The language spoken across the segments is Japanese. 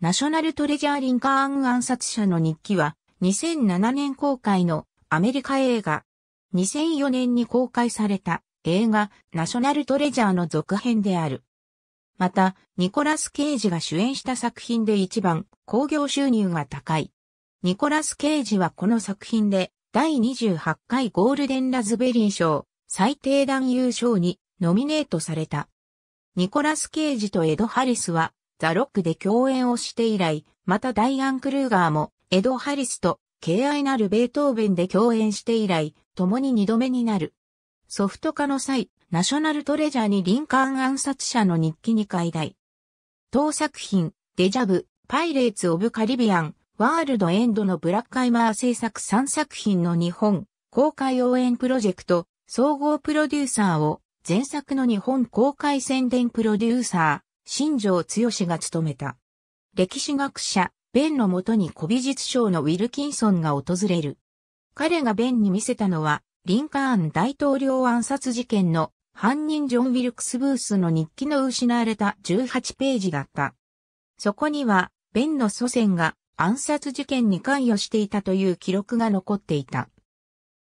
ナショナルトレジャーリンカーン暗殺者の日記は、2007年公開のアメリカ映画。2004年に公開された映画ナショナルトレジャーの続編である。また、ニコラス・ケイジが主演した作品で一番興行収入が高い。ニコラス・ケイジはこの作品で第28回ゴールデンラズベリー賞最低男優賞にノミネートされた。ニコラス・ケイジとエド・ハリスはザ・ロックで共演をして以来、またダイアン・クルーガーも、エド・ハリスと、敬愛なるベートーベンで共演して以来、共に二度目になる。ソフト化の際、ナショナルトレジャーにリンカーン暗殺者の日記に解題。当作品、デジャブ、パイレーツ・オブ・カリビアン、ワールド・エンドのブラックアイマー制作3作品の日本、公開応援プロジェクト、総合プロデューサーを、前作の日本公開宣伝プロデューサー。新庄剛志が務めた。歴史学者、ベンのもとに古美術賞のウィルキンソンが訪れる。彼がベンに見せたのは、リンカーン大統領暗殺事件の犯人ジョン・ウィルクス・ブースの日記の失われた18ページだった。そこには、ベンの祖先が暗殺事件に関与していたという記録が残っていた。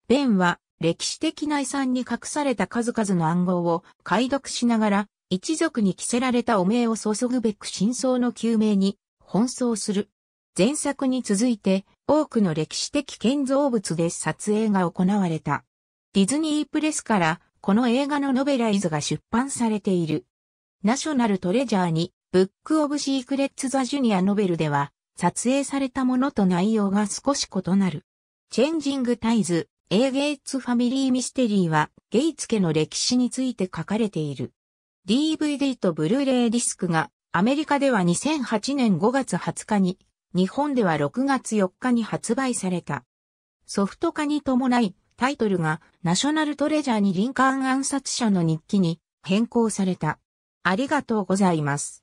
ベンは歴史的内産に隠された数々の暗号を解読しながら一族に着せられた汚名を注ぐべく真相の究明に奔走する。前作に続いて多くの歴史的建造物で撮影が行われた。ディズニープレスからこの映画のノベライズが出版されている。ナショナルトレジャーにブックオブシークレッツザジュニアノベルでは撮影されたものと内容が少し異なる。チェンジングタイズ、エーゲイツファミリーミステリーはゲイツ家の歴史について書かれている。DVD とブルーレイディスクがアメリカでは2008年5月20日に、日本では6月4日に発売された。ソフト化に伴い、タイトルがナショナルトレジャーにリンカーン暗殺者の日記に変更された。ありがとうございます。